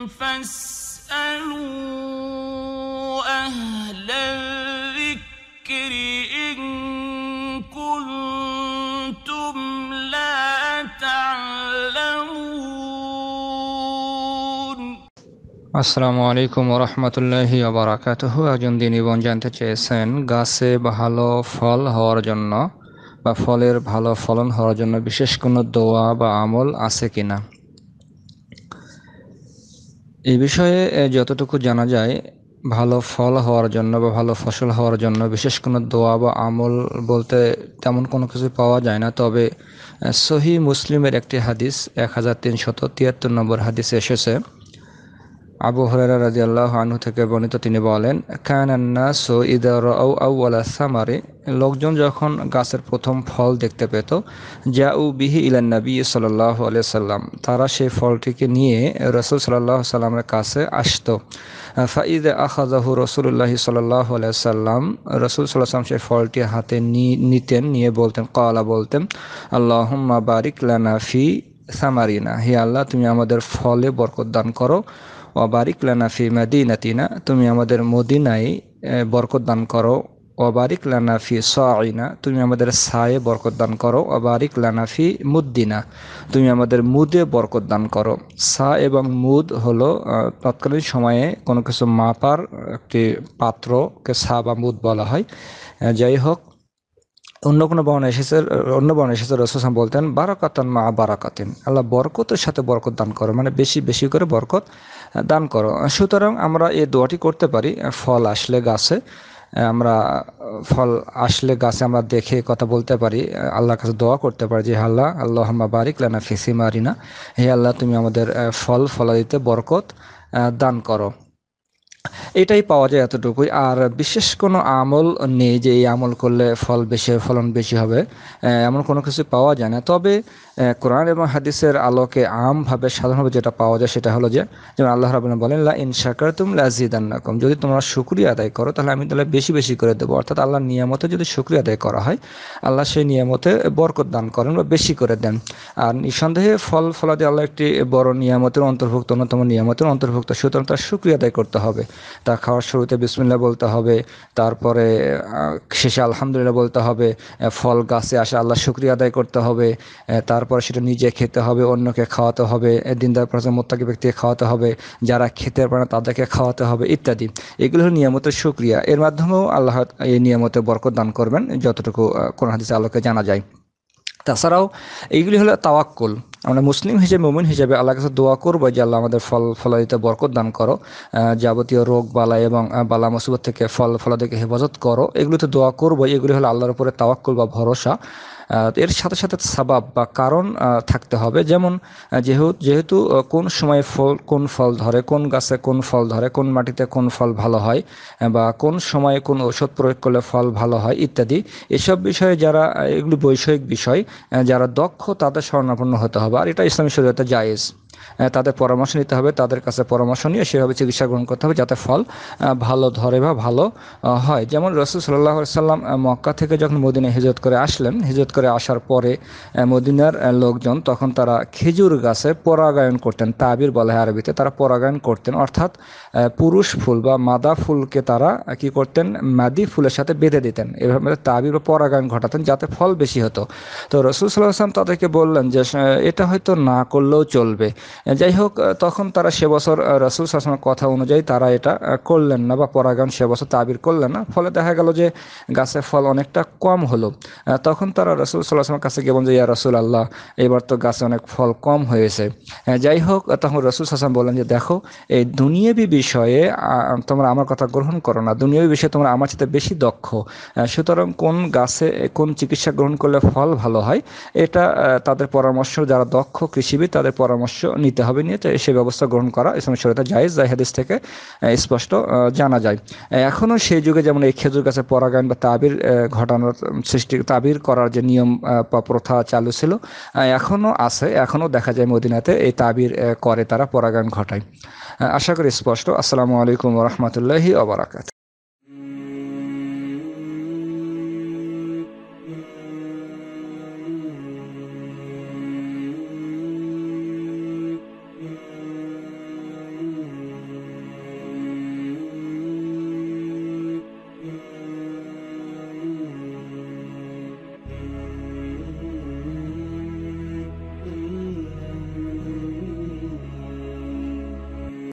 আসসালামু আলাইকুম রহমতুল্লাহি আবরাকাত একজন দিন বোন জানতে চেয়েছেন গাছে ভালো ফল হওয়ার জন্য বা ফলের ভালো ফলন হওয়ার জন্য বিশেষ কোনো দোয়া বা আমল আছে কিনা এই বিষয়ে যতটুকু জানা যায় ভালো ফল হওয়ার জন্য বা ভালো ফসল হওয়ার জন্য বিশেষ কোনো দোয়া বা আমল বলতে তেমন কোনো কিছু পাওয়া যায় না তবে সহি মুসলিমের একটি হাদিস এক হাজার তিনশত তিয়াত্তর নম্বর হাদিসে এসেছে আবু হরেরা রাজি আল্লাহ আনু থেকে বর্ণিত তিনি বলেন খান আন্না সো ইদার আউ আউআলা সামারি লোকজন যখন গাছের প্রথম ফল দেখতে পেত যা উ বিহি ইলান নবী সাল্লাহ আলিয়া সাল্লাম তারা সেই ফলটিকে নিয়ে রসুল সাল্লাহ সাল্লামের কাছে আসত ফাঈদ আখাজাহু রসুল্লাহি সাল্লাহ আলিয়া সাল্লাম রসুল সাল্লাম সেই ফলটি হাতে নিতেন নিয়ে বলতেন কলা বলতেন আল্লাহম্মা বারিক লানাফি সামারিনা হে আল্লাহ তুমি আমাদের ফলে বরকত দান করো ও বারিক লানাফি মাদিনাতিনা তুমি আমাদের মদিনায় বরকত দান করো অবারিক লানাফি সাইনা তুমি আমাদের সায়ে বরকত দান করো অবারিক লানাফি মুদ্দিনা তুমি আমাদের মুদে বরকত দান করো সা এবং মুদ হলো তৎকালীন সময়ে কোনো কিছু মাপার একটি পাত্রকে সা বা মুদ বলা হয় যাই হোক অন্য কোনো বর্ণ এসেছে অন্য বর্ণ এসেছে রসুসাম বলতেন বারাকাতান মা বারাকাতিন আল্লাহ বরকতের সাথে বরকত দান করো মানে বেশি বেশি করে বরকত দান করো সুতরাং আমরা এই দোয়াটি করতে পারি ফল আসলে গাছে আমরা ফল আসলে গাছে আমরা দেখে কথা বলতে পারি আল্লাহর কাছে দোয়া করতে পারি যে আল্লাহ আল্লাহ বারিক লানা ফিসি মারিনা হে আল্লাহ তুমি আমাদের ফল ফলাদিতে বরকত দান করো এটাই পাওয়া যায় এতটুকুই আর বিশেষ কোনো আমল নেই যে এই আমল করলে ফল বেশি ফলন বেশি হবে এমন কোনো কিছু পাওয়া যায় না তবে কোরআন এবং হাদিসের আলোকে আমভাবে সাধারণভাবে যেটা পাওয়া যায় সেটা হলো যে যেমন আল্লাহ রাবিন বলেন লা ইন শাকার তুম লাজিদান্নাকম যদি তোমরা শুক্রিয়া আদায় করো তাহলে আমি তাহলে বেশি বেশি করে দেবো অর্থাৎ আল্লাহর নিয়ামতে যদি শুক্রিয়া আদায় করা হয় আল্লাহ সেই নিয়ামতে বরকত দান করেন বা বেশি করে দেন আর নিঃসন্দেহে ফল ফলাদি আল্লাহ একটি বড় নিয়ামতের অন্তর্ভুক্ত অন্যতম নিয়ামতের অন্তর্ভুক্ত সুতরাং তার শুক্রিয়া আদায় করতে হবে তা খাওয়ার শুরুতে বিসমিল্লা বলতে হবে তারপরে শেষে আলহামদুলিল্লাহ বলতে হবে ফল গাছে আসে আল্লাহ শুক্রিয়া আদায় করতে হবে তারপরে সেটা নিজে খেতে হবে অন্যকে খাওয়াতে হবে দিনদার প্রথম মোত্তাকি ব্যক্তিকে খাওয়াতে হবে যারা খেতে পারে না তাদেরকে খাওয়াতে হবে ইত্যাদি এগুলো হলো নিয়ামতের শুক্রিয়া এর মাধ্যমেও আল্লাহ এই নিয়ামতে বরকত দান করবেন যতটুকু কোন হাদিসে আলোকে জানা যায় তাছাড়াও এইগুলি হলো তাওয়াক্কুল আমরা মুসলিম হিসেবে মোমিন হিসেবে আল্লাহ কাছে দোয়া করবো যে আল্লাহ আমাদের ফল ফলাদিতে বরকত দান করো যাবতীয় রোগ বালা এবং বালা মুসিবত থেকে ফল ফলাদিকে হেফাজত করো এগুলিতে দোয়া করবো এগুলি হলো আল্লাহর উপরে তাওয়াক্কুল বা ভরসা এর সাথে সাথে সাবাব বা কারণ থাকতে হবে যেমন যেহেতু যেহেতু কোন সময়ে ফল কোন ফল ধরে কোন গাছে কোন ফল ধরে কোন মাটিতে কোন ফল ভালো হয় বা কোন সময়ে কোন ঔষধ প্রয়োগ করলে ফল ভালো হয় ইত্যাদি এসব বিষয়ে যারা এগুলি বৈষয়িক বিষয় যারা দক্ষ তাদের স্মরণাপন্ন হতে হবে हवार এটা ইসলামী শরীয়তে জায়েজ তাদের পরামর্শ নিতে হবে তাদের কাছে পরামর্শ নিয়ে সেভাবে চিকিৎসা গ্রহণ করতে হবে যাতে ফল ভালো ধরে বা ভালো হয় যেমন রসুল সাল্লাহ সাল্লাম মক্কা থেকে যখন মদিনা হিজরত করে আসলেন হিজরত করে আসার পরে মদিনার লোকজন তখন তারা খেজুর গাছে পরাগায়ন করতেন তাবির বলা হয় আরবিতে তারা পরাগায়ন করতেন অর্থাৎ পুরুষ ফুল বা মাদা ফুলকে তারা কি করতেন মাদি ফুলের সাথে বেঁধে দিতেন এভাবে তাবির বা পরাগায়ন ঘটাতেন যাতে ফল বেশি হতো তো রসুল সাল্লাহ আসলাম তাদেরকে বললেন যে এটা হয়তো না করলেও চলবে যাই হোক তখন তারা সে বছর রাসুল সাসমার কথা অনুযায়ী তারা এটা করলেন না বা পরাগান সে বছর তাবির করলেন না ফলে দেখা গেল যে গাছের ফল অনেকটা কম হলো তখন তারা রসুল সাল্লাহামের কাছে গেবন যে ইয়া রসুল আল্লাহ এবার তো গাছে অনেক ফল কম হয়েছে যাই হোক তখন রসুল সাসলাম বললেন যে দেখো এই দুনিয়াবি বিষয়ে তোমরা আমার কথা গ্রহণ করো না দুনিয়াবি বিষয়ে তোমরা আমার চেয়ে বেশি দক্ষ সুতরাং কোন গাছে কোন চিকিৎসা গ্রহণ করলে ফল ভালো হয় এটা তাদের পরামর্শ যারা দক্ষ কৃষিবিদ তাদের পরামর্শ নিতে হবে নিয়ে সে ব্যবস্থা গ্রহণ করা ইসলাম শরীয়তে জায়েজ জাই হাদিস থেকে স্পষ্ট জানা যায় এখনও সেই যুগে যেমন এই খেজুর গাছে পরাগায়ন বা তাবির ঘটানোর সৃষ্টি তাবির করার যে নিয়ম বা প্রথা চালু ছিল এখনও আছে এখনও দেখা যায় মদিনাতে এই তাবির করে তারা পরাগায়ন ঘটায় আশা করি স্পষ্ট আসসালামু আলাইকুম রহমতুল্লাহি আবরাকাত